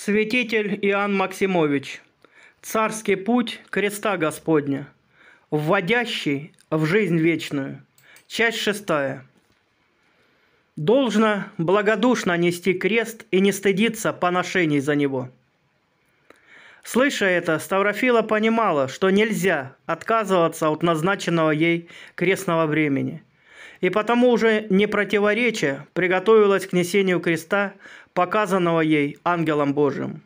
Святитель Иоанн Максимович, царский путь креста Господня, вводящий в жизнь вечную. Часть шестая. Должно благодушно нести крест и не стыдиться поношений за него. Слыша это, Ставрофила понимала, что нельзя отказываться от назначенного ей крестного времени – и потому уже не противоречие приготовилась к несению креста, показанного ей ангелом Божьим.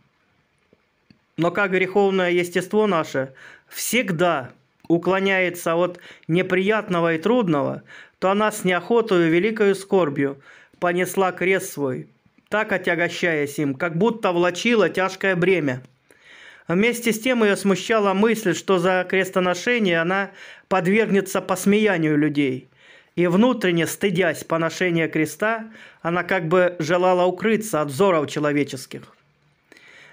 Но как греховное естество наше всегда уклоняется от неприятного и трудного, то она с неохотою и великою скорбью понесла крест свой, так отягощаясь им, как будто влачила тяжкое бремя. Вместе с тем ее смущала мысль, что за крестоношение она подвергнется посмеянию людей – и внутренне стыдясь поношения креста, она как бы желала укрыться от взоров человеческих.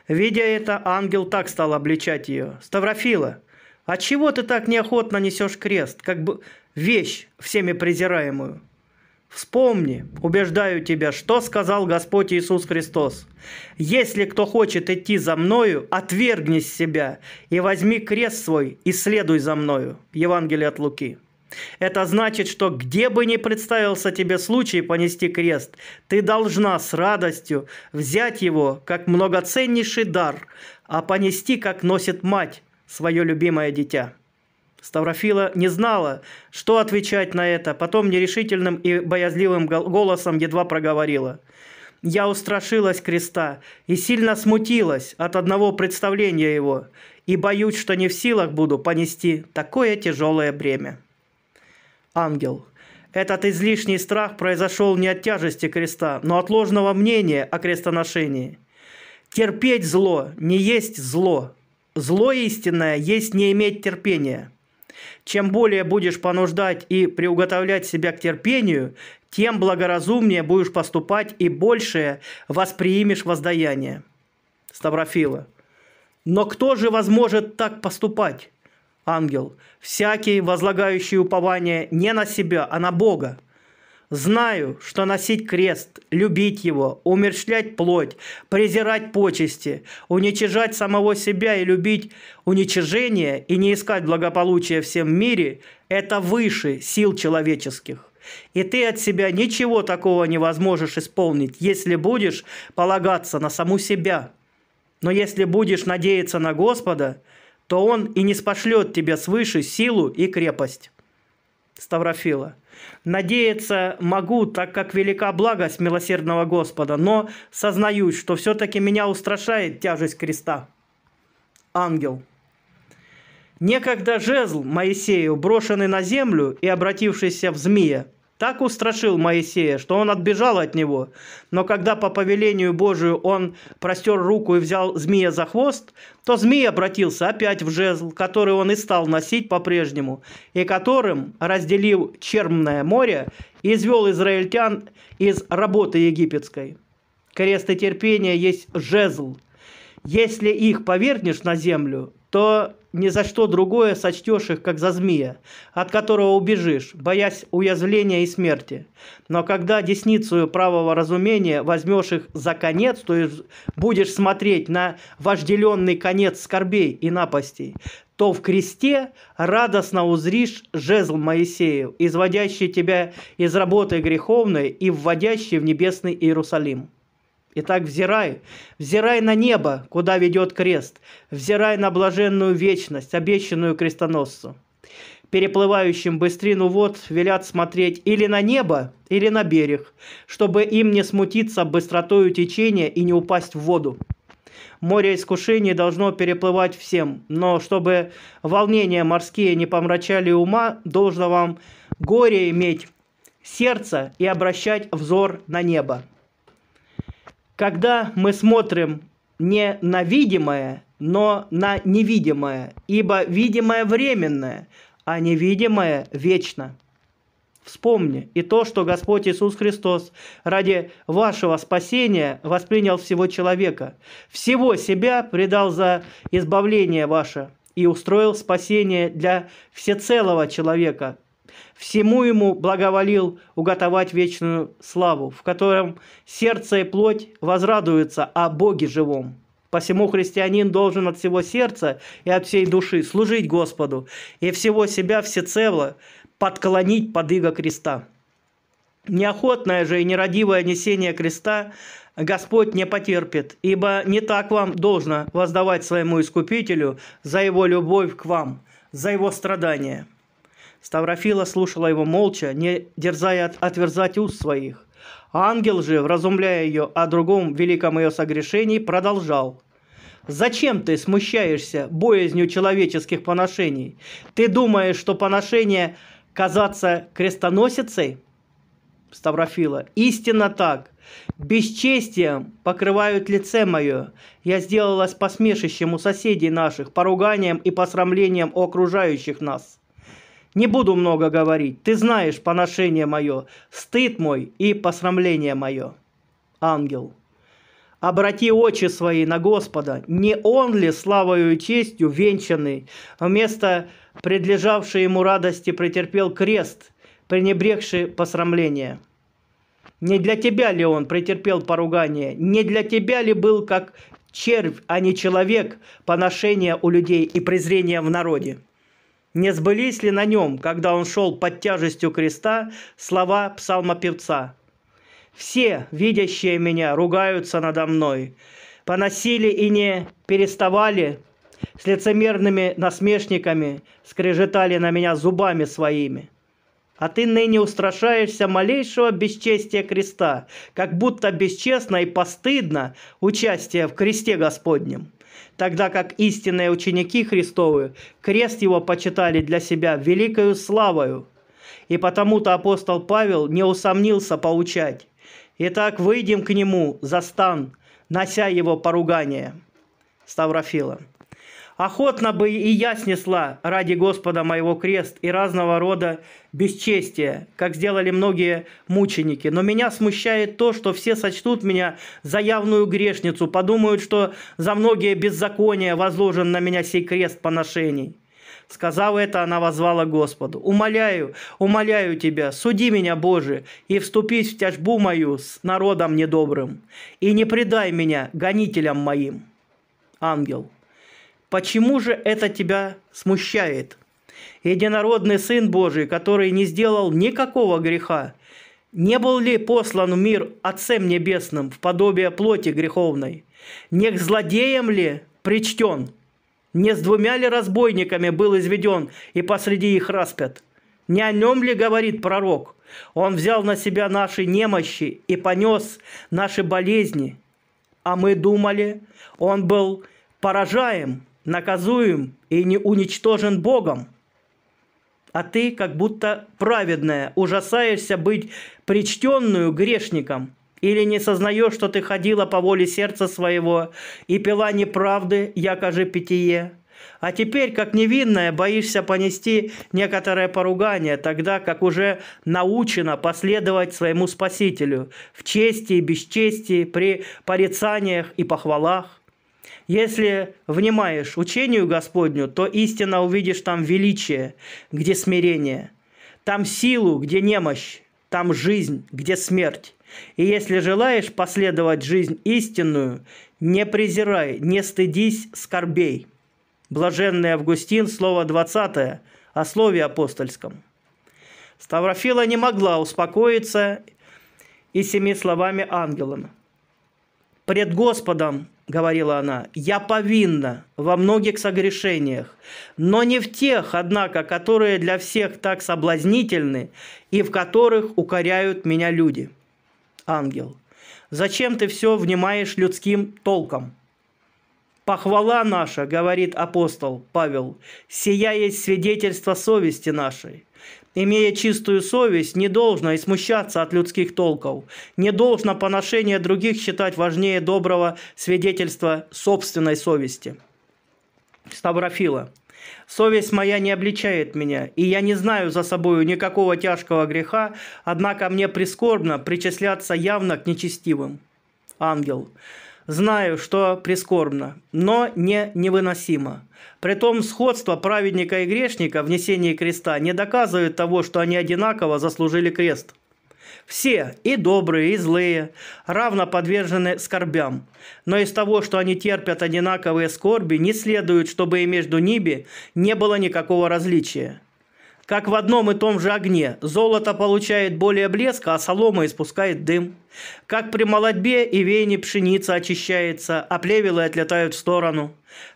Видя это, ангел так стал обличать ее. «Ставрофила, а чего ты так неохотно несешь крест, как бы вещь всеми презираемую?» Вспомни, убеждаю тебя, что сказал Господь Иисус Христос. Если кто хочет идти за мною, отвергнись себя и возьми крест свой и следуй за мною. Евангелие от Луки. Это значит, что где бы ни представился тебе случай понести крест, ты должна с радостью взять его как многоценнейший дар, а понести, как носит мать, свое любимое дитя. Ставрофила не знала, что отвечать на это, потом нерешительным и боязливым голосом едва проговорила. «Я устрашилась креста и сильно смутилась от одного представления его, и боюсь, что не в силах буду понести такое тяжелое бремя» ангел. Этот излишний страх произошел не от тяжести креста, но от ложного мнения о крестоношении. Терпеть зло не есть зло. Зло истинное есть не иметь терпения. Чем более будешь понуждать и приуготовлять себя к терпению, тем благоразумнее будешь поступать и большее восприимешь воздаяние. Ставрофила. Но кто же возможет так поступать? ангел, всякий, возлагающий упование не на себя, а на Бога. Знаю, что носить крест, любить его, умерщвлять плоть, презирать почести, уничижать самого себя и любить уничижение и не искать благополучия всем мире – это выше сил человеческих. И ты от себя ничего такого не возможешь исполнить, если будешь полагаться на саму себя. Но если будешь надеяться на Господа – то он и не спошлет тебе свыше силу и крепость. Ставрофила. Надеяться могу, так как велика благость милосердного Господа, но сознаюсь, что все-таки меня устрашает тяжесть креста. Ангел. Некогда жезл Моисею, брошенный на землю и обратившийся в змея, так устрашил Моисея, что он отбежал от него. Но когда по повелению Божию он простер руку и взял змея за хвост, то змей обратился опять в жезл, который он и стал носить по-прежнему, и которым, разделив Чермное море, извел израильтян из работы египетской. Крест и терпение есть жезл. Если их повернешь на землю, то ни за что другое сочтешь их, как за змея, от которого убежишь, боясь уязвления и смерти. Но когда десницу правого разумения возьмешь их за конец, то есть будешь смотреть на вожделенный конец скорбей и напастей, то в кресте радостно узришь жезл Моисеев, изводящий тебя из работы греховной и вводящий в небесный Иерусалим. Итак, взирай, взирай на небо, куда ведет крест, взирай на блаженную вечность, обещанную крестоносцу. Переплывающим быстрину вод велят смотреть или на небо, или на берег, чтобы им не смутиться быстротою течения и не упасть в воду. Море искушений должно переплывать всем, но чтобы волнения морские не помрачали ума, должно вам горе иметь сердце и обращать взор на небо когда мы смотрим не на видимое, но на невидимое, ибо видимое временное, а невидимое вечно. Вспомни и то, что Господь Иисус Христос ради вашего спасения воспринял всего человека, всего себя предал за избавление ваше и устроил спасение для всецелого человека, всему ему благоволил уготовать вечную славу, в котором сердце и плоть возрадуются о Боге живом. Посему христианин должен от всего сердца и от всей души служить Господу и всего себя всецело подклонить под иго креста. Неохотное же и нерадивое несение креста Господь не потерпит, ибо не так вам должно воздавать своему Искупителю за его любовь к вам, за его страдания». Ставрофила слушала его молча, не дерзая отверзать уст своих. Ангел же, вразумляя ее о другом великом ее согрешении, продолжал. «Зачем ты смущаешься боязнью человеческих поношений? Ты думаешь, что поношение казаться крестоносицей?» Ставрофила. «Истинно так. Бесчестием покрывают лице мое. Я сделалась посмешищем у соседей наших, поруганием и посрамлением у окружающих нас. Не буду много говорить, ты знаешь поношение мое, стыд мой и посрамление мое. Ангел. Обрати очи свои на Господа, не Он ли славою и честью венчанный, вместо предлежавшей ему радости претерпел крест, пренебрегший посрамление? Не для тебя ли он претерпел поругание? Не для тебя ли был как червь, а не человек, поношение у людей и презрение в народе? Не сбылись ли на нем, когда он шел под тяжестью креста, слова псалмопевца? «Все, видящие меня, ругаются надо мной, поносили и не переставали, с лицемерными насмешниками скрежетали на меня зубами своими. А ты ныне устрашаешься малейшего бесчестия креста, как будто бесчестно и постыдно участие в кресте Господнем» тогда как истинные ученики Христовы крест его почитали для себя великою славою. И потому-то апостол Павел не усомнился поучать. Итак, выйдем к нему за стан, нося его поругание. Ставрофила. Охотно бы и я снесла ради Господа моего крест и разного рода бесчестие, как сделали многие мученики. Но меня смущает то, что все сочтут меня за явную грешницу, подумают, что за многие беззакония возложен на меня сей крест поношений. Сказав это, она возвала Господу. «Умоляю, умоляю Тебя, суди меня, Боже, и вступись в тяжбу мою с народом недобрым, и не предай меня гонителям моим». Ангел. Почему же это тебя смущает? Единородный Сын Божий, который не сделал никакого греха, не был ли послан в мир Отцем Небесным в подобие плоти греховной? Не к злодеям ли причтен? Не с двумя ли разбойниками был изведен и посреди их распят? Не о нем ли говорит пророк? Он взял на себя наши немощи и понес наши болезни. А мы думали, он был поражаем, наказуем и не уничтожен Богом. А ты, как будто праведная, ужасаешься быть причтенную грешником или не сознаешь, что ты ходила по воле сердца своего и пила неправды, якоже питье. А теперь, как невинная, боишься понести некоторое поругание, тогда как уже научена последовать своему Спасителю в чести и бесчестии, при порицаниях и похвалах. Если внимаешь учению Господню, то истинно увидишь там величие, где смирение, там силу, где немощь, там жизнь, где смерть. И если желаешь последовать жизнь истинную, не презирай, не стыдись скорбей. Блаженный Августин, слово 20, о слове апостольском. Ставрофила не могла успокоиться и семи словами ангелом. «Пред Господом говорила она, я повинна во многих согрешениях, но не в тех, однако, которые для всех так соблазнительны и в которых укоряют меня люди. Ангел, зачем ты все внимаешь людским толком? Похвала наша, говорит апостол Павел, сия есть свидетельство совести нашей. Имея чистую совесть, не должно и смущаться от людских толков, не должно поношение других считать важнее доброго свидетельства собственной совести. Ставрофила. Совесть моя не обличает меня, и я не знаю за собою никакого тяжкого греха, однако мне прискорбно причисляться явно к нечестивым. Ангел. Знаю, что прискорбно, но не невыносимо. Притом сходство праведника и грешника в несении креста не доказывает того, что они одинаково заслужили крест. Все, и добрые, и злые, равно подвержены скорбям. Но из того, что они терпят одинаковые скорби, не следует, чтобы и между ними не было никакого различия как в одном и том же огне. Золото получает более блеска, а солома испускает дым. Как при молодьбе и вене пшеница очищается, а плевелы отлетают в сторону.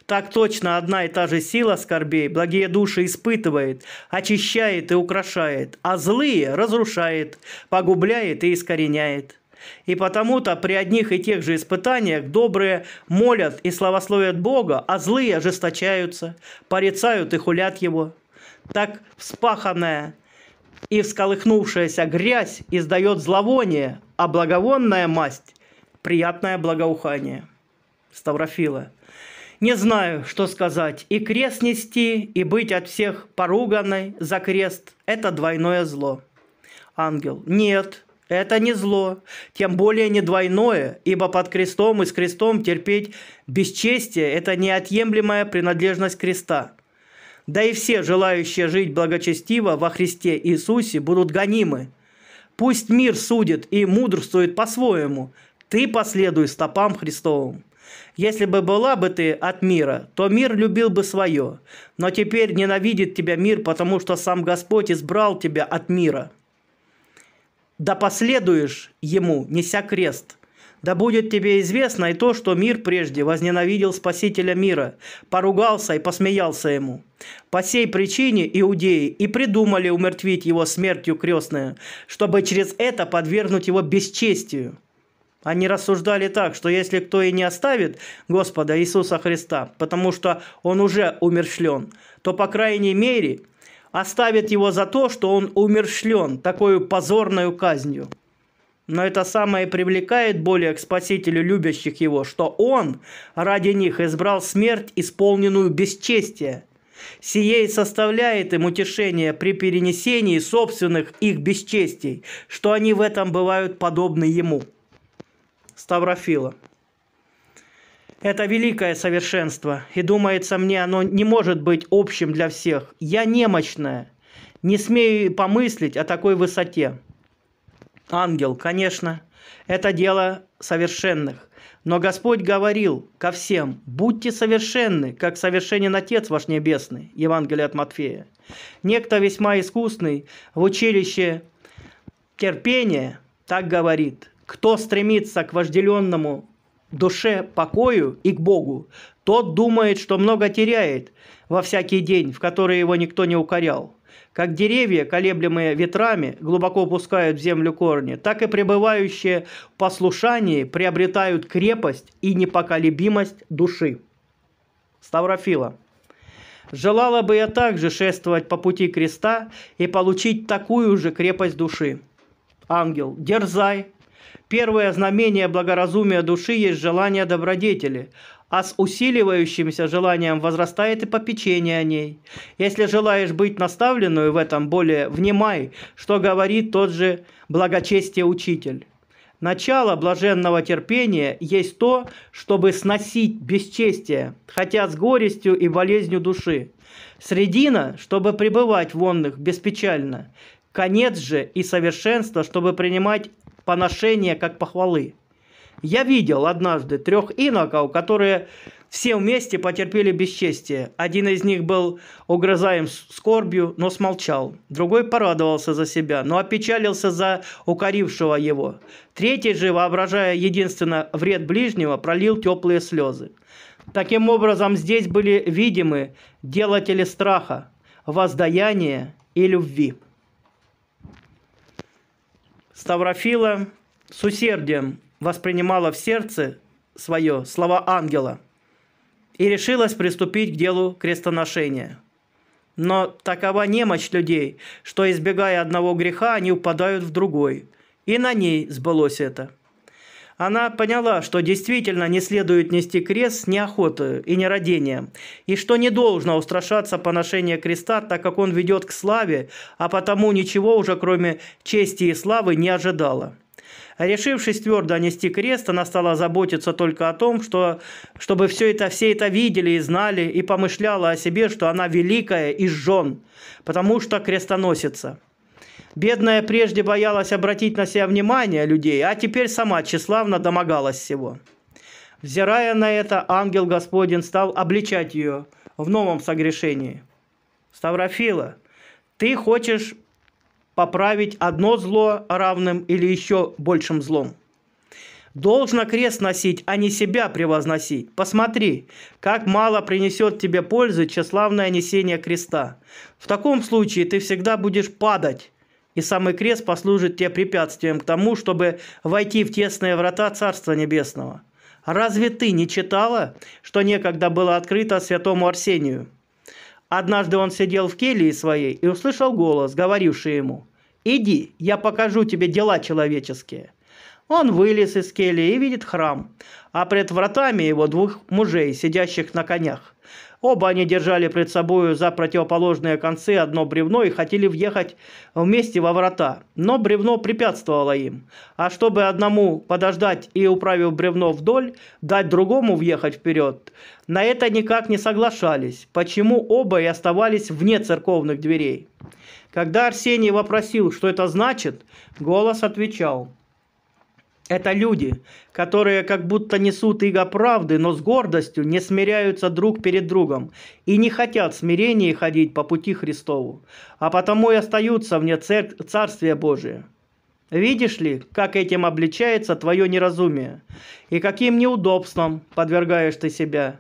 Так точно одна и та же сила скорбей благие души испытывает, очищает и украшает, а злые разрушает, погубляет и искореняет. И потому-то при одних и тех же испытаниях добрые молят и славословят Бога, а злые ожесточаются, порицают и хулят Его так вспаханная и всколыхнувшаяся грязь издает зловоние, а благовонная масть – приятное благоухание. Ставрофила. Не знаю, что сказать. И крест нести, и быть от всех поруганной за крест – это двойное зло. Ангел. Нет, это не зло, тем более не двойное, ибо под крестом и с крестом терпеть бесчестие – это неотъемлемая принадлежность креста – да и все желающие жить благочестиво во Христе Иисусе будут гонимы. Пусть мир судит и мудрствует по-своему. Ты последуй стопам Христовым. Если бы была бы ты от мира, то мир любил бы свое. Но теперь ненавидит тебя мир, потому что сам Господь избрал тебя от мира. Да последуешь ему, неся крест – да будет тебе известно и то, что мир прежде возненавидел Спасителя мира, поругался и посмеялся ему. По сей причине иудеи и придумали умертвить его смертью крестную, чтобы через это подвергнуть его бесчестию. Они рассуждали так, что если кто и не оставит Господа Иисуса Христа, потому что он уже умершлен, то, по крайней мере, оставит его за то, что он умершлен такой позорной казнью. Но это самое привлекает более к Спасителю любящих его, что Он ради них избрал смерть, исполненную бесчестия. Сие и составляет им утешение при перенесении собственных их бесчестий, что они в этом бывают подобны Ему. Ставрофила. Это великое совершенство, и, думается мне, оно не может быть общим для всех. Я немощная, не смею помыслить о такой высоте ангел, конечно, это дело совершенных. Но Господь говорил ко всем, будьте совершенны, как совершенен Отец ваш Небесный. Евангелие от Матфея. Некто весьма искусный в училище терпения так говорит, кто стремится к вожделенному душе покою и к Богу, тот думает, что много теряет во всякий день, в который его никто не укорял. Как деревья, колеблемые ветрами, глубоко пускают в землю корни, так и пребывающие в послушании приобретают крепость и непоколебимость души. Ставрофила. Желала бы я также шествовать по пути креста и получить такую же крепость души. Ангел, дерзай, Первое знамение благоразумия души есть желание добродетели, а с усиливающимся желанием возрастает и попечение о ней. Если желаешь быть наставленную в этом более, внимай, что говорит тот же благочестие учитель. Начало блаженного терпения есть то, чтобы сносить бесчестие, хотя с горестью и болезнью души. Средина, чтобы пребывать в онных беспечально. Конец же и совершенство, чтобы принимать поношение как похвалы. Я видел однажды трех иноков, которые все вместе потерпели бесчестие. Один из них был угрозаем скорбью, но смолчал. Другой порадовался за себя, но опечалился за укорившего его. Третий же, воображая единственно вред ближнего, пролил теплые слезы. Таким образом, здесь были видимы делатели страха, воздаяния и любви. Ставрофила с усердием воспринимала в сердце свое слова ангела и решилась приступить к делу крестоношения. Но такова немощь людей, что, избегая одного греха, они упадают в другой. И на ней сбылось это. Она поняла, что действительно не следует нести крест с неохотою и нерадением, и что не должно устрашаться поношения креста, так как он ведет к славе, а потому ничего уже кроме чести и славы не ожидала. Решившись твердо нести крест, она стала заботиться только о том, что, чтобы все это, все это видели и знали, и помышляла о себе, что она великая из жен, потому что крестоносится. Бедная прежде боялась обратить на себя внимание людей, а теперь сама тщеславно домогалась всего. Взирая на это, ангел Господень стал обличать ее в новом согрешении. Ставрофила, ты хочешь поправить одно зло равным или еще большим злом. Должно крест носить, а не себя превозноси. Посмотри, как мало принесет тебе пользы тщеславное несение креста. В таком случае ты всегда будешь падать, и самый крест послужит тебе препятствием к тому, чтобы войти в тесные врата Царства Небесного. Разве ты не читала, что некогда было открыто святому Арсению?» Однажды он сидел в келье своей и услышал голос, говоривший ему, «Иди, я покажу тебе дела человеческие». Он вылез из келии и видит храм, а пред вратами его двух мужей, сидящих на конях. Оба они держали пред собою за противоположные концы одно бревно и хотели въехать вместе во врата, но бревно препятствовало им. А чтобы одному подождать и, управив бревно вдоль, дать другому въехать вперед, на это никак не соглашались, почему оба и оставались вне церковных дверей. Когда Арсений вопросил, что это значит, голос отвечал – это люди, которые как будто несут иго правды, но с гордостью не смиряются друг перед другом и не хотят в смирении ходить по пути Христову, а потому и остаются вне цер- Царствия Божия. Видишь ли, как этим обличается твое неразумие и каким неудобством подвергаешь ты себя.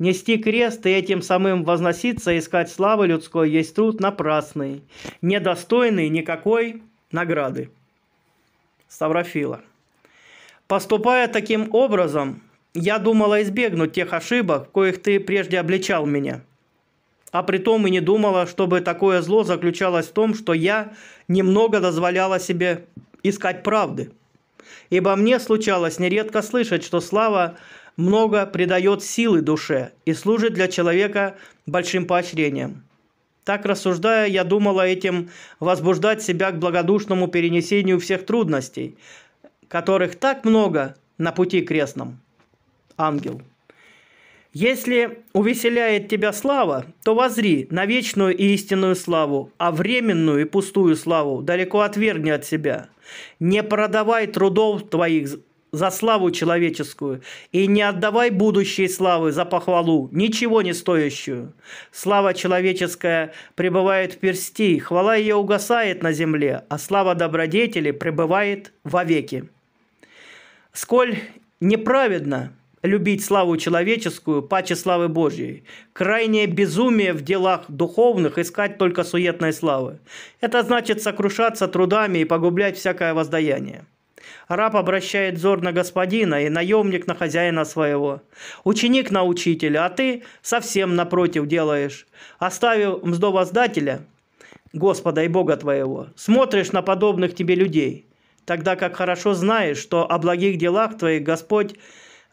Нести крест и этим самым возноситься, искать славы людской, есть труд напрасный, недостойный никакой награды. Ставрофила. Поступая таким образом, я думала избегнуть тех ошибок, коих ты прежде обличал меня. А при том и не думала, чтобы такое зло заключалось в том, что я немного дозволяла себе искать правды. Ибо мне случалось нередко слышать, что слава много придает силы душе и служит для человека большим поощрением. Так рассуждая, я думала этим возбуждать себя к благодушному перенесению всех трудностей, которых так много на пути крестном. Ангел. Если увеселяет тебя слава, то возри на вечную и истинную славу, а временную и пустую славу далеко отвергни от себя. Не продавай трудов твоих за славу человеческую, и не отдавай будущей славы за похвалу, ничего не стоящую. Слава человеческая пребывает в персти, хвала ее угасает на земле, а слава добродетели пребывает вовеки. «Сколь неправедно любить славу человеческую, паче славы Божьей. Крайнее безумие в делах духовных искать только суетной славы. Это значит сокрушаться трудами и погублять всякое воздаяние. Раб обращает взор на господина и наемник на хозяина своего. Ученик на учителя, а ты совсем напротив делаешь. Оставив мздовоздателя, Господа и Бога твоего, смотришь на подобных тебе людей – тогда как хорошо знаешь, что о благих делах твоих Господь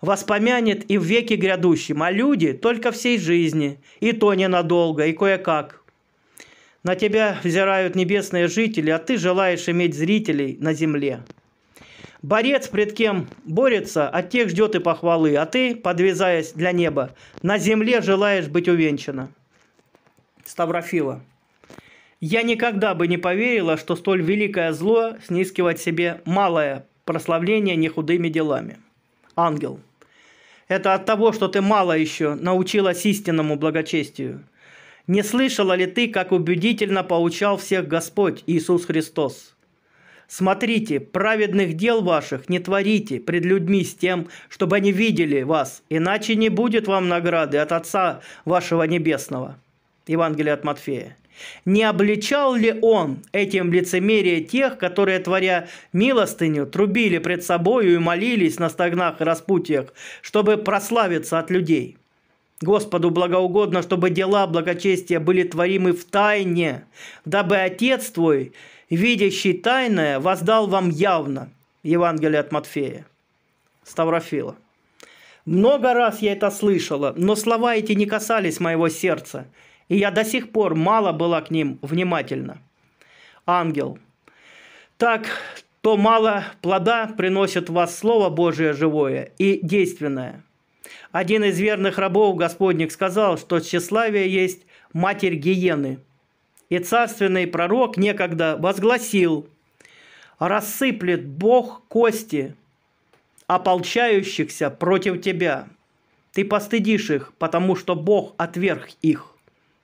воспомянет и в веке грядущем, а люди только всей жизни, и то ненадолго, и кое-как. На тебя взирают небесные жители, а ты желаешь иметь зрителей на земле. Борец пред кем борется, от тех ждет и похвалы, а ты, подвязаясь для неба, на земле желаешь быть увенчана. Ставрофила. Я никогда бы не поверила, что столь великое зло снискивать себе малое прославление нехудыми делами. Ангел. Это от того, что ты мало еще научилась истинному благочестию. Не слышала ли ты, как убедительно поучал всех Господь Иисус Христос? Смотрите, праведных дел ваших не творите пред людьми с тем, чтобы они видели вас, иначе не будет вам награды от Отца вашего Небесного. Евангелие от Матфея. Не обличал ли он этим лицемерие тех, которые, творя милостыню, трубили пред собою и молились на стогнах и распутьях, чтобы прославиться от людей? Господу благоугодно, чтобы дела благочестия были творимы в тайне, дабы Отец твой, видящий тайное, воздал вам явно». Евангелие от Матфея, Ставрофила. Много раз я это слышала, но слова эти не касались моего сердца – и я до сих пор мало была к ним внимательна. Ангел. Так, то мало плода приносит вас Слово Божие живое и действенное. Один из верных рабов Господних сказал, что тщеславие есть матерь гиены. И царственный пророк некогда возгласил, «Рассыплет Бог кости ополчающихся против тебя. Ты постыдишь их, потому что Бог отверг их».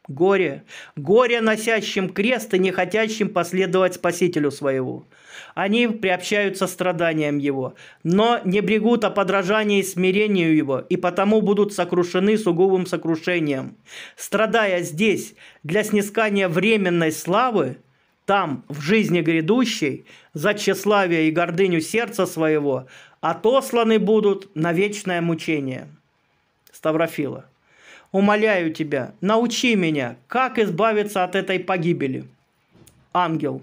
Горе, горе носящим крест и не хотящим последовать Спасителю своего. Они приобщаются страданиям Его, но не брегут о подражании и смирению Его, и потому будут сокрушены сугубым сокрушением. Страдая здесь для снискания временной славы, там, в жизни грядущей, за тщеславие и гордыню сердца своего, отосланы будут на вечное мучение. Ставрофила умоляю тебя, научи меня, как избавиться от этой погибели. Ангел.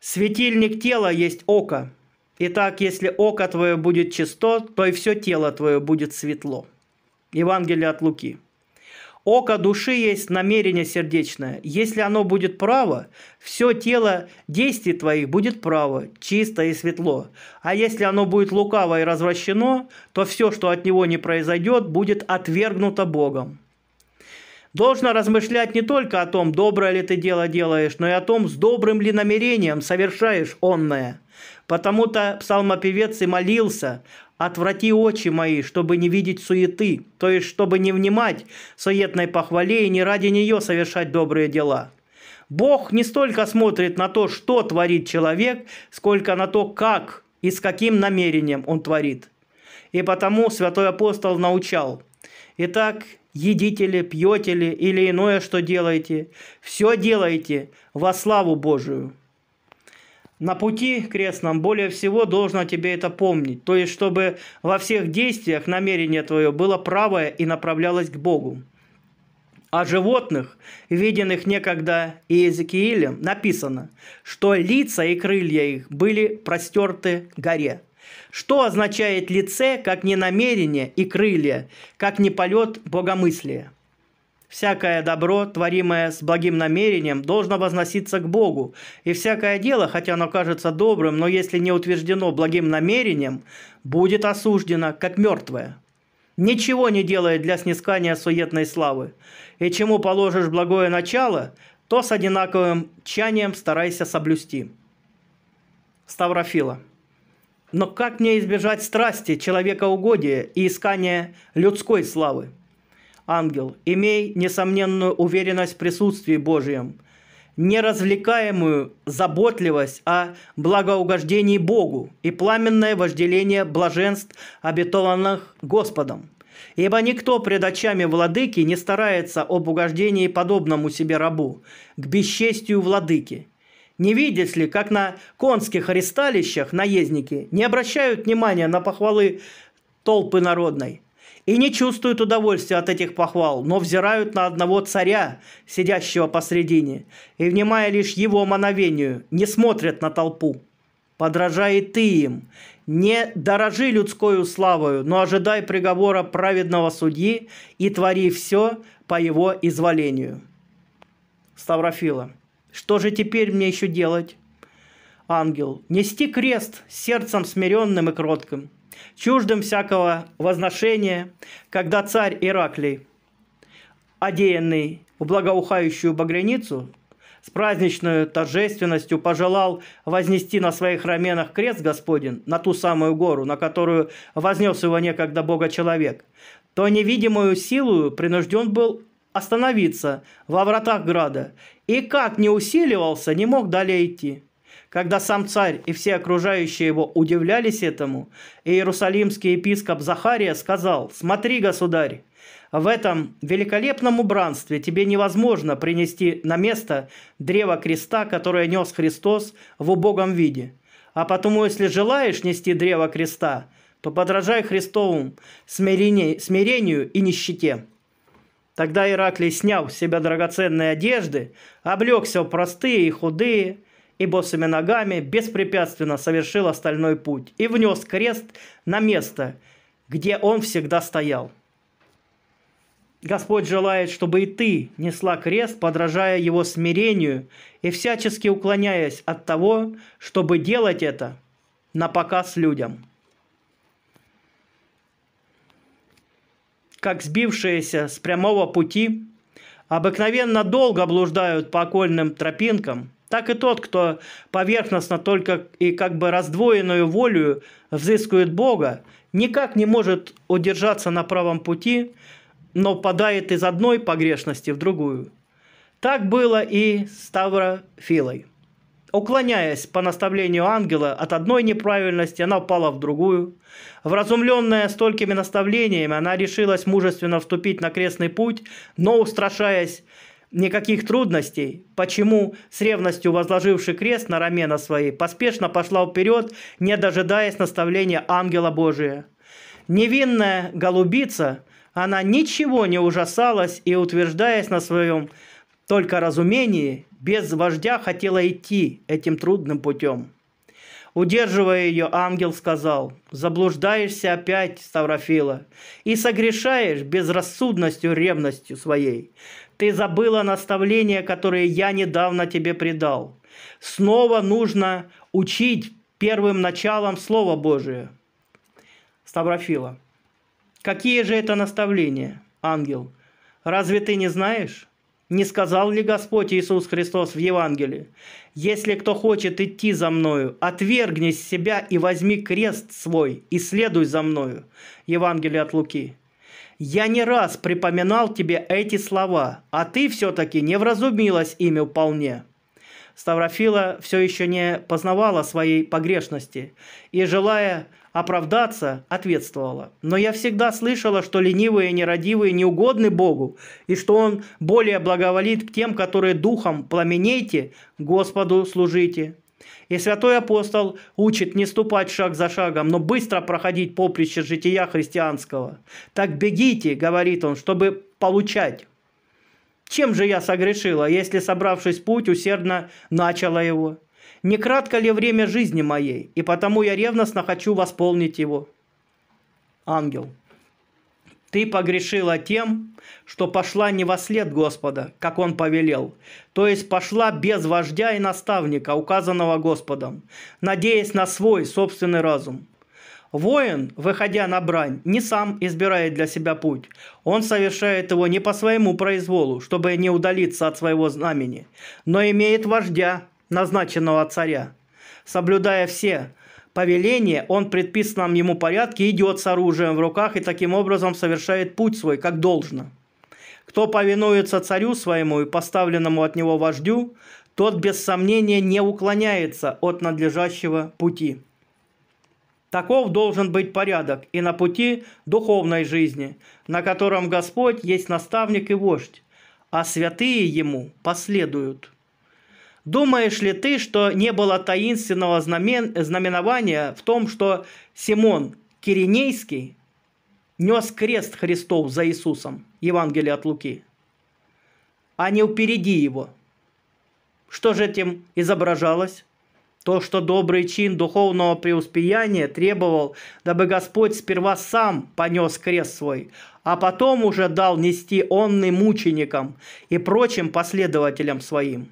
Светильник тела есть око. Итак, если око твое будет чисто, то и все тело твое будет светло. Евангелие от Луки. Око души есть намерение сердечное. Если оно будет право, все тело действий твоих будет право, чисто и светло. А если оно будет лукаво и развращено, то все, что от него не произойдет, будет отвергнуто Богом должно размышлять не только о том, доброе ли ты дело делаешь, но и о том, с добрым ли намерением совершаешь онное. Потому-то псалмопевец и молился, «Отврати очи мои, чтобы не видеть суеты», то есть чтобы не внимать суетной похвале и не ради нее совершать добрые дела. Бог не столько смотрит на то, что творит человек, сколько на то, как и с каким намерением он творит. И потому святой апостол научал. Итак, едите ли, пьете ли или иное, что делаете, все делайте во славу Божию. На пути крестном более всего должно тебе это помнить, то есть чтобы во всех действиях намерение твое было правое и направлялось к Богу. О животных, виденных некогда Иезекиилем, написано, что лица и крылья их были простерты горе. Что означает лице, как не намерение и крылья, как не полет богомыслия? Всякое добро, творимое с благим намерением, должно возноситься к Богу. И всякое дело, хотя оно кажется добрым, но если не утверждено благим намерением, будет осуждено как мертвое. Ничего не делает для снискания суетной славы. И чему положишь благое начало, то с одинаковым тчанием старайся соблюсти. Ставрофила. Но как мне избежать страсти, человекоугодия и искания людской славы? Ангел, имей несомненную уверенность в присутствии Божьем, неразвлекаемую заботливость о благоугождении Богу и пламенное вожделение блаженств, обетованных Господом. Ибо никто пред очами владыки не старается об угождении подобному себе рабу, к бесчестию владыки – не видите ли, как на конских аресталищах наездники не обращают внимания на похвалы толпы народной и не чувствуют удовольствия от этих похвал, но взирают на одного царя, сидящего посредине, и, внимая лишь его мановению, не смотрят на толпу. Подражай ты им, не дорожи людскою славою, но ожидай приговора праведного судьи и твори все по его изволению. Ставрофила. Что же теперь мне еще делать? Ангел. Нести крест с сердцем смиренным и кротким, чуждым всякого возношения, когда царь Ираклий, одеянный в благоухающую багряницу, с праздничной торжественностью пожелал вознести на своих раменах крест Господен на ту самую гору, на которую вознес его некогда Бога-человек, то невидимую силу принужден был остановиться во вратах града и как не усиливался, не мог далее идти. Когда сам царь и все окружающие его удивлялись этому, иерусалимский епископ Захария сказал, «Смотри, государь, в этом великолепном убранстве тебе невозможно принести на место древо креста, которое нес Христос в убогом виде. А потому, если желаешь нести древо креста, то подражай Христову смирению и нищете». Тогда Ираклий снял с себя драгоценные одежды, облегся в простые и худые, и босыми ногами беспрепятственно совершил остальной путь и внес крест на место, где он всегда стоял. Господь желает, чтобы и ты несла крест, подражая его смирению и всячески уклоняясь от того, чтобы делать это на показ людям. как сбившиеся с прямого пути, обыкновенно долго блуждают по окольным тропинкам, так и тот, кто поверхностно только и как бы раздвоенную волю взыскует Бога, никак не может удержаться на правом пути, но падает из одной погрешности в другую. Так было и с Ставрофилой уклоняясь по наставлению ангела от одной неправильности, она упала в другую. Вразумленная столькими наставлениями, она решилась мужественно вступить на крестный путь, но устрашаясь никаких трудностей, почему с ревностью возложивший крест на рамена свои, поспешно пошла вперед, не дожидаясь наставления ангела Божия. Невинная голубица, она ничего не ужасалась и, утверждаясь на своем только разумении, без вождя хотела идти этим трудным путем. Удерживая ее, ангел сказал, «Заблуждаешься опять, Ставрофила, и согрешаешь безрассудностью ревностью своей. Ты забыла наставления, которые я недавно тебе предал. Снова нужно учить первым началом Слово Божие». Ставрофила, «Какие же это наставления, ангел? Разве ты не знаешь?» Не сказал ли Господь Иисус Христос в Евангелии? «Если кто хочет идти за Мною, отвергни себя и возьми крест свой, и следуй за Мною». Евангелие от Луки. «Я не раз припоминал тебе эти слова, а ты все-таки не вразумилась ими вполне». Ставрофила все еще не познавала своей погрешности и, желая оправдаться, ответствовала. Но я всегда слышала, что ленивые, нерадивые не угодны Богу, и что Он более благоволит к тем, которые духом пламенейте, Господу служите. И святой апостол учит не ступать шаг за шагом, но быстро проходить поприще жития христианского. «Так бегите», — говорит он, — «чтобы получать». Чем же я согрешила, если, собравшись в путь, усердно начала его? Не кратко ли время жизни моей, и потому я ревностно хочу восполнить его? Ангел. Ты погрешила тем, что пошла не во след Господа, как Он повелел, то есть пошла без вождя и наставника, указанного Господом, надеясь на свой собственный разум. Воин, выходя на брань, не сам избирает для себя путь. Он совершает его не по своему произволу, чтобы не удалиться от своего знамени, но имеет вождя, назначенного царя. Соблюдая все повеления, он в предписанном ему порядке идет с оружием в руках и таким образом совершает путь свой, как должно. Кто повинуется царю своему и поставленному от него вождю, тот без сомнения не уклоняется от надлежащего пути. Таков должен быть порядок и на пути духовной жизни, на котором Господь есть наставник и вождь, а святые ему последуют. Думаешь ли ты, что не было таинственного знамен... знаменования в том, что Симон Киринейский нес крест Христов за Иисусом, Евангелие от Луки, а не впереди его? Что же этим изображалось? То, что добрый чин духовного преуспеяния требовал, дабы Господь сперва сам понес крест свой, а потом уже дал нести онный мученикам и прочим последователям своим.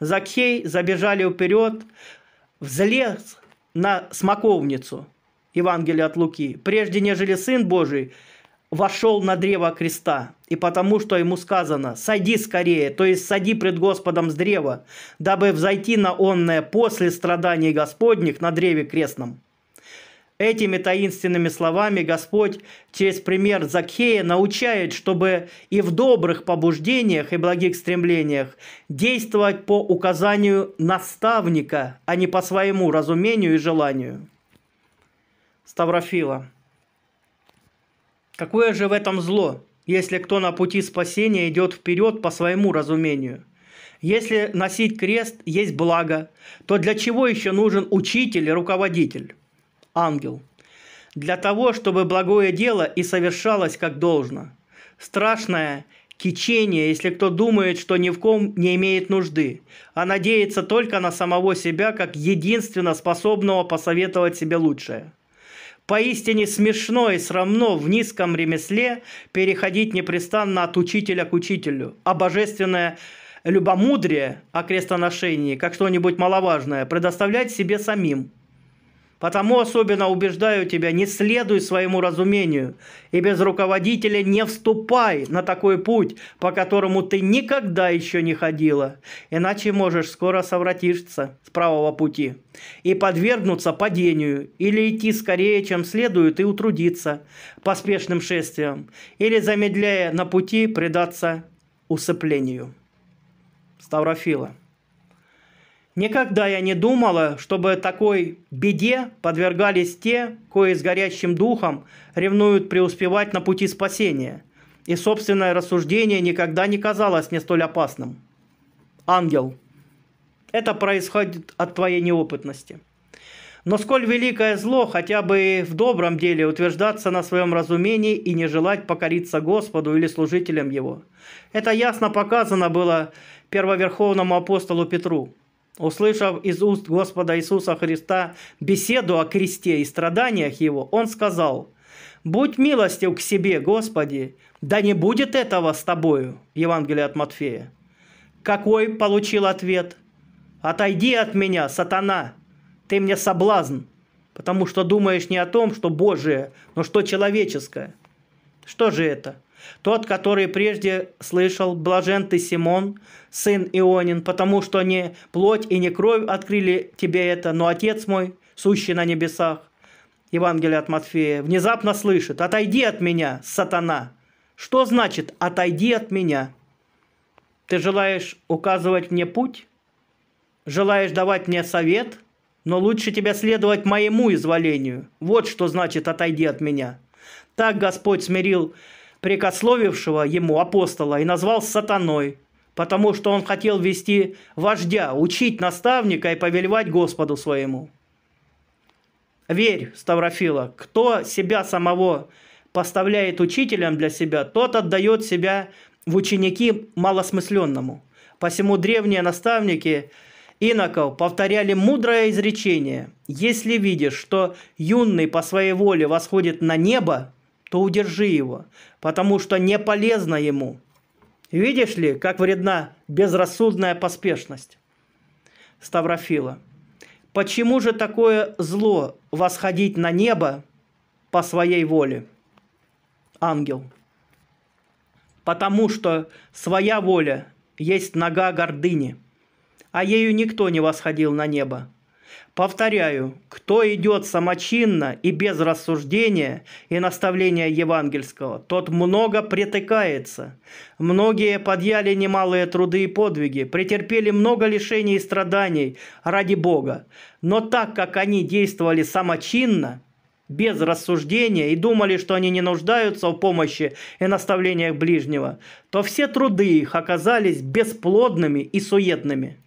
Закхей забежали вперед, взлез на смоковницу Евангелия от Луки, прежде нежели Сын Божий вошел на древо креста, и потому, что ему сказано сади скорее», то есть «сади пред Господом с древа, дабы взойти на онное после страданий Господних на древе крестном». Этими таинственными словами Господь через пример Закхея научает, чтобы и в добрых побуждениях и благих стремлениях действовать по указанию наставника, а не по своему разумению и желанию. Ставрофила. Какое же в этом зло, если кто на пути спасения идет вперед по своему разумению? Если носить крест есть благо, то для чего еще нужен учитель и руководитель? ангел, для того, чтобы благое дело и совершалось как должно. Страшное течение, если кто думает, что ни в ком не имеет нужды, а надеется только на самого себя, как единственно способного посоветовать себе лучшее. Поистине смешно и срамно в низком ремесле переходить непрестанно от учителя к учителю, а божественное любомудрие о крестоношении, как что-нибудь маловажное, предоставлять себе самим – Потому особенно убеждаю тебя, не следуй своему разумению, и без руководителя не вступай на такой путь, по которому ты никогда еще не ходила, иначе можешь скоро совратиться с правого пути и подвергнуться падению, или идти скорее, чем следует, и утрудиться поспешным шествием, или, замедляя на пути, предаться усыплению. Ставрофила. Никогда я не думала, чтобы такой беде подвергались те, кои с горящим духом ревнуют преуспевать на пути спасения. И собственное рассуждение никогда не казалось мне столь опасным. Ангел, это происходит от твоей неопытности. Но сколь великое зло хотя бы и в добром деле утверждаться на своем разумении и не желать покориться Господу или служителям Его. Это ясно показано было первоверховному апостолу Петру – услышав из уст Господа Иисуса Христа беседу о кресте и страданиях Его, он сказал, «Будь милостив к себе, Господи, да не будет этого с тобою». Евангелие от Матфея. Какой получил ответ? «Отойди от меня, сатана, ты мне соблазн, потому что думаешь не о том, что Божие, но что человеческое». Что же это? – тот, который прежде слышал, блажен ты, Симон, сын Ионин, потому что не плоть и не кровь открыли тебе это, но Отец мой, сущий на небесах. Евангелие от Матфея, внезапно слышит, «Отойди от меня, сатана!» Что значит «отойди от меня»? Ты желаешь указывать мне путь? Желаешь давать мне совет? Но лучше тебя следовать моему изволению. Вот что значит «отойди от меня». Так Господь смирил прикословившего ему апостола, и назвал сатаной, потому что он хотел вести вождя, учить наставника и повелевать Господу своему. Верь, Ставрофила, кто себя самого поставляет учителем для себя, тот отдает себя в ученики малосмысленному. Посему древние наставники иноков повторяли мудрое изречение «Если видишь, что юный по своей воле восходит на небо, то удержи его, потому что не полезно ему. Видишь ли, как вредна безрассудная поспешность? Ставрофила. Почему же такое зло восходить на небо по своей воле? Ангел. Потому что своя воля есть нога гордыни, а ею никто не восходил на небо Повторяю, кто идет самочинно и без рассуждения и наставления евангельского, тот много притыкается. Многие подъяли немалые труды и подвиги, претерпели много лишений и страданий ради Бога. Но так как они действовали самочинно, без рассуждения и думали, что они не нуждаются в помощи и наставлениях ближнего, то все труды их оказались бесплодными и суетными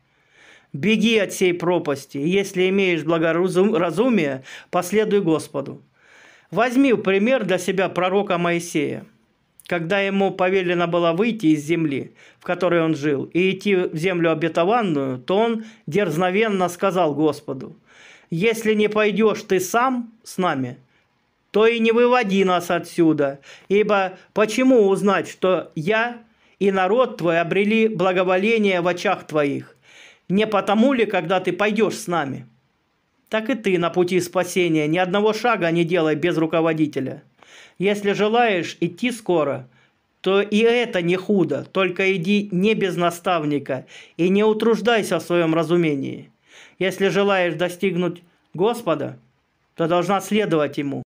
беги от всей пропасти, и если имеешь благоразумие, последуй Господу. Возьми пример для себя пророка Моисея, когда ему повелено было выйти из земли, в которой он жил, и идти в землю обетованную, то он дерзновенно сказал Господу, «Если не пойдешь ты сам с нами, то и не выводи нас отсюда, ибо почему узнать, что я и народ твой обрели благоволение в очах твоих, не потому ли, когда ты пойдешь с нами? Так и ты на пути спасения ни одного шага не делай без руководителя. Если желаешь идти скоро, то и это не худо, только иди не без наставника и не утруждайся в своем разумении. Если желаешь достигнуть Господа, то должна следовать Ему.